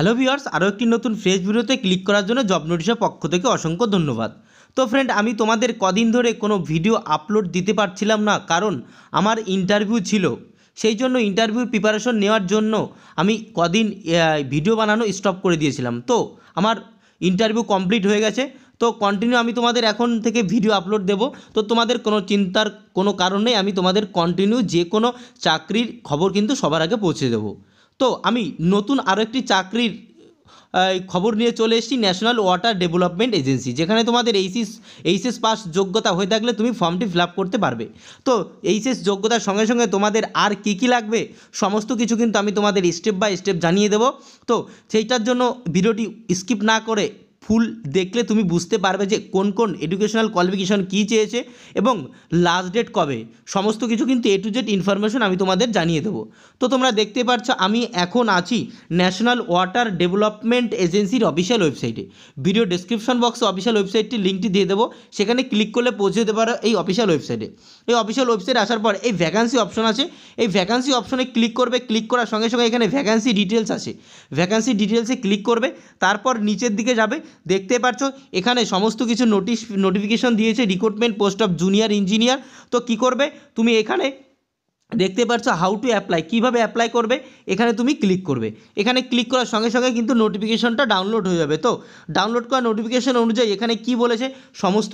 hello viewers আরও একটি নতুন ফ্রেশ ভিডিওতে ক্লিক করার জন্য জব নোটিশের পক্ষ থেকে অসংখ্য ধন্যবাদ তো ফ্রেন্ড আমি তোমাদের কদিন ধরে কোনো ভিডিও আপলোড দিতে পারছিলাম না কারণ আমার ইন্টারভিউ ছিল সেই জন্য ইন্টারভিউ প্রিপারেশন নেওয়ার জন্য আমি কদিন ভিডিও বানানো স্টপ করে দিয়েছিলাম তো আমার ইন্টারভিউ কমপ্লিট হয়ে গেছে তো কন্টিনিউ আমি তোমাদের এখন থেকে ভিডিও আপলোড দেব তো তোমাদের কোনো চিন্তার কোনো কারণ নেই আমি তোমাদের কন্টিনিউ যে কোনো চাকরির খবর কিন্তু সবার আগে পৌঁছে দেবো তো আমি নতুন আরও একটি চাকরির খবর নিয়ে চলে এসেছি ন্যাশনাল ওয়াটার ডেভেলপমেন্ট এজেন্সি যেখানে তোমাদের এইচএস এইচএস পাস যোগ্যতা হয়ে থাকলে তুমি ফর্মটি ফিল করতে পারবে তো এইচএস যোগ্যতার সঙ্গে সঙ্গে তোমাদের আর কি কি লাগবে সমস্ত কিছু কিন্তু আমি তোমাদের স্টেপ বাই স্টেপ জানিয়ে দেবো তো সেইটার জন্য ভিডিওটি স্কিপ না করে ফুল দেখলে তুমি বুঝতে পারবে যে কোন কোন এডুকেশনাল কোয়ালিফিকেশন কী চেয়েছে এবং লাস্ট ডেট কবে সমস্ত কিছু কিন্তু এ টু জেড ইনফরমেশন আমি তোমাদের জানিয়ে দেবো তো তোমরা দেখতে পাচ্ছ আমি এখন আছি ন্যাশনাল ওয়াটার ডেভেলপমেন্ট এজেন্সির অফিসিয়াল ওয়েবসাইটে ভিডিও ডিসক্রিপশন বক্সে অফিসিয়াল ওয়েবসাইটটি লিঙ্কটি দিয়ে দেবো সেখানে ক্লিক করলে পৌঁছে যেতে পারো এই অফিসিয়াল ওয়েবসাইটে এই অফিসিয়াল ওয়েবসাইটে আসার পর এই ভ্যাকান্সি অপশন আছে এই ভ্যাকান্সি অপশনে ক্লিক করবে ক্লিক করার সঙ্গে সঙ্গে এখানে ভ্যাকান্সি ডিটেলস আছে ভ্যাকান্সি ডিটেলসে ক্লিক করবে তারপর নিচের দিকে যাবে দেখতে পাচ্ছ এখানে সমস্ত কিছু নোটিশ নোটিফিকেশন দিয়েছে recruitment post of junior engineer তো কি করবে তুমি এখানে দেখতে পাচ্ছ হাউ টু অ্যাপ্লাই কীভাবে অ্যাপ্লাই করবে এখানে তুমি ক্লিক করবে এখানে ক্লিক করার সঙ্গে সঙ্গে কিন্তু নোটিফিকেশনটা ডাউনলোড হয়ে যাবে তো ডাউনলোড করা নোটিফিকেশন অনুযায়ী এখানে কি বলেছে সমস্ত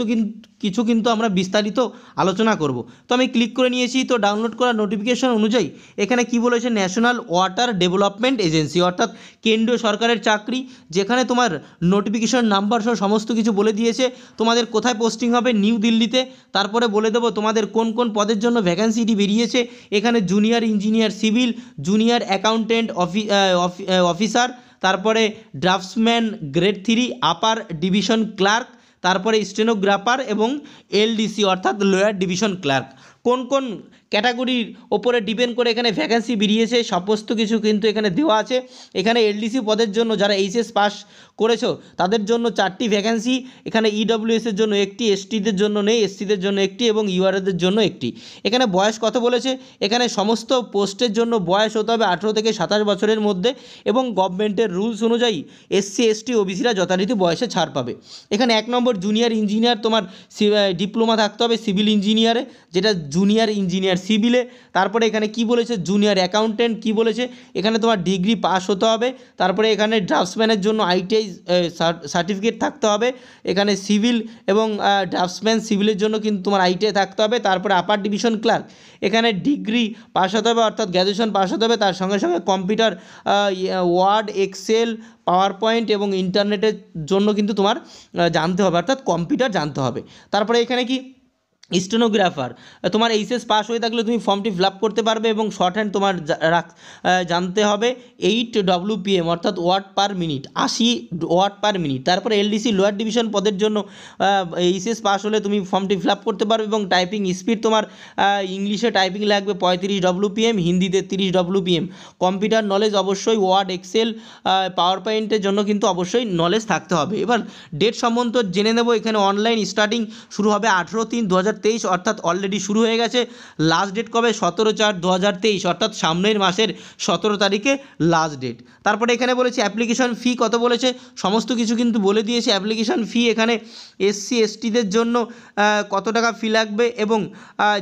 কিছু কিন্তু আমরা বিস্তারিত আলোচনা করব তো আমি ক্লিক করে নিয়েছি তো ডাউনলোড করা নোটিফিকেশন অনুযায়ী এখানে কি বলেছে ন্যাশনাল ওয়াটার ডেভেলপমেন্ট এজেন্সি অর্থাৎ কেন্দ্রীয় সরকারের চাকরি যেখানে তোমার নোটিফিকেশন নাম্বার সহ সমস্ত কিছু বলে দিয়েছে তোমাদের কোথায় পোস্টিং হবে নিউ দিল্লিতে তারপরে বলে দেবো তোমাদের কোন কোন পদের জন্য ভ্যাকান্সিটি বেরিয়েছে এখানে junior engineer civil junior accountant officer তারপরে draftsman grade three upper division clerk তারপরে স্টেনোগ্রাফার এবং এলডিসি অর্থাৎ লোয়ার ডিভিশন ক্লার্ক কোন কোন ক্যাটাগরির ওপরে ডিপেন্ড করে এখানে ভ্যাকেন্সি বেরিয়েছে সমস্ত কিছু কিন্তু এখানে দেওয়া আছে এখানে এলডিসি পদের জন্য যারা এইচএস পাস করেছো তাদের জন্য চারটি ভ্যাকেন্সি এখানে ইডব্লিউএসের e জন্য একটি এসটিদের জন্য নেই এসসিদের জন্য একটি এবং ইউআরএদের জন্য একটি এখানে বয়স কত বলেছে এখানে সমস্ত পোস্টের জন্য বয়স হতে হবে আঠেরো থেকে সাতাশ বছরের মধ্যে এবং গভর্নমেন্টের রুলস অনুযায়ী এসসি এসটি ওবিসিরা যথারীতি বয়সে ছাড় পাবে এখানে এক নম্বর জুনিয়র ইঞ্জিনিয়ার তোমার ডিপ্লোমা থাকতে হবে সিভিল ইঞ্জিনিয়ারে যেটা জুনিয়র ইঞ্জিনিয়ার সিভিলে তারপরে এখানে কি বলেছে জুনিয়র অ্যাকাউন্টেন্ট কি বলেছে এখানে তোমার ডিগ্রি পাস হতে হবে তারপরে এখানে ড্রাফটসম্যানের জন্য আইটিআই সার্টিফিকেট থাকতে হবে এখানে সিভিল এবং ড্রাফটসম্যান সিভিলের জন্য কিন্তু তোমার আইটিআই থাকতে হবে তারপরে আপার ডিভিশন ক্লার্ক এখানে ডিগ্রি পাস হতে হবে অর্থাৎ গ্র্যাজুয়েশন পাস হতে হবে তার সঙ্গে সঙ্গে computer word excel power point এবং ইন্টারনেটের জন্য কিন্তু তোমার জানতে হবে অর্থাৎ কম্পিউটার জানতে হবে তারপরে এখানে কি স্টেনোগ্রাফার তোমার এইচএস পাস হয়ে থাকলে তুমি ফর্মটি ফিল করতে পারবে এবং শর্ট হ্যান্ড তোমার জানতে হবে এইট এম অর্থাৎ ওয়াট পার মিনিট আশি ওয়াট পার মিনিট তারপরে এলডিসি লোয়ার ডিভিশন পদের জন্য এইচএস পাস হলে তুমি ফর্মটি ফিল করতে পারবে এবং টাইপিং স্পিড তোমার ইংলিশে টাইপিং লাগবে পঁয়ত্রিশ এম হিন্দিতে তিরিশ ডব্লিউপিএম কম্পিউটার নলেজ অবশ্যই ওয়ার্ড এক্সেল পাওয়ার পয়েন্টের জন্য কিন্তু অবশ্যই নলেজ থাকতে হবে এবার ডেট সম্বন্ধ জেনে নেব এখানে অনলাইন স্টার্টিং শুরু হবে আঠেরো তিন দু হাজার তেইশ অর্থাৎ অলরেডি শুরু হয়ে গেছে লাস্ট ডেট কবে সতেরো চার দু অর্থাৎ সামনের মাসের সতেরো তারিখে লাস্ট ডেট তারপরে এখানে বলেছে অ্যাপ্লিকেশন ফি কত বলেছে সমস্ত কিছু কিন্তু বলে দিয়েছে অ্যাপ্লিকেশন ফি এখানে এসসি এসটিদের জন্য কত টাকা ফি লাগবে এবং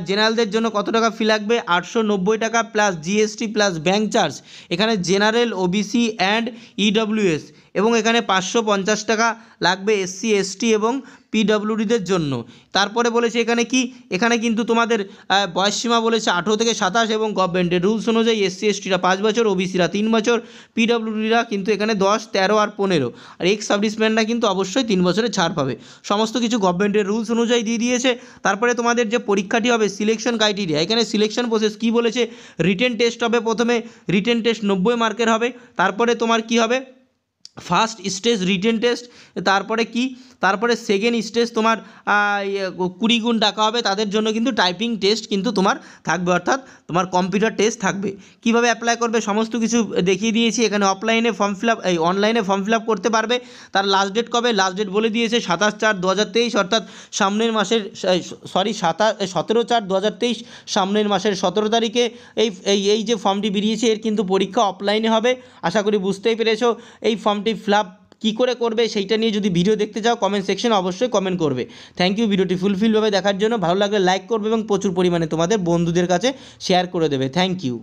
জেনারেলদের জন্য কত টাকা ফি লাগবে আটশো টাকা plus GST plus bank charge এখানে জেনারেল ওবিসি অ্যান্ড ইডব্লিউএস এবং এখানে পাঁচশো পঞ্চাশ টাকা লাগবে এসসি এসটি এবং পিডব্লিউডিদের জন্য তারপরে বলেছে এখানে কি এখানে কিন্তু তোমাদের বয়সসীমা বলেছে আঠেরো থেকে সাতাশ এবং গভর্নমেন্টের রুলস অনুযায়ী এসসি এসটিরা পাঁচ বছর ওবিসিরা তিন বছর পিডব্লিউডিরা কিন্তু এখানে দশ তেরো আর পনেরো আর এক্স সার্ভিসম্যানরা কিন্তু অবশ্যই তিন বছরের ছাড় পাবে সমস্ত কিছু গভর্নমেন্টের রুলস অনুযায়ী দিয়ে দিয়েছে তারপরে তোমাদের যে পরীক্ষাটি হবে সিলেকশন ক্রাইটেরিয়া এখানে সিলেকশন প্রসেস কী বলেছে রিটেন টেস্ট হবে প্রথমে রিটেন টেস্ট নব্বই মার্কের হবে তারপরে তোমার কি হবে ফার্স্ট স্টেজ রিটেন টেস্ট তারপরে কি তারপরে সেকেন্ড স্টেজ তোমার ইয়ে, কুড়ি গুণ ডাকা হবে তাদের জন্য কিন্তু টাইপিং টেস্ট কিন্তু তোমার থাকবে অর্থাৎ তোমার কম্পিউটার টেস্ট থাকবে কিভাবে অ্যাপ্লাই করবে সমস্ত কিছু দেখিয়ে দিয়েছি এখানে অফলাইনে ফর্ম ফিল আপ এই অনলাইনে ফর্ম ফিল আপ করতে পারবে তার লাস্ট ডেট কবে লাস্ট ডেট বলে দিয়েছে সাতাশ চার দু হাজার তেইশ অর্থাৎ সামনের মাসের সরি সাতাশ সতেরো চার দু হাজার তেইশ সামনের মাসের সতেরো তারিখে এই এই যে ফর্মটি বেরিয়েছে এর কিন্তু পরীক্ষা অফলাইনে হবে আশা করি বুঝতেই পেরেছো এই ফর্ম ফর্মটি ফিল কী করে করবে সেইটা নিয়ে যদি ভিডিও দেখতে চাও কমেন্ট সেকশনে অবশ্যই কমেন্ট করবে থ্যাংক ইউ ভিডিওটি ফুলফিলভাবে দেখার জন্য ভালো লাগলে লাইক করবে এবং প্রচুর পরিমাণে তোমাদের বন্ধুদের কাছে শেয়ার করে দেবে থ্যাংক ইউ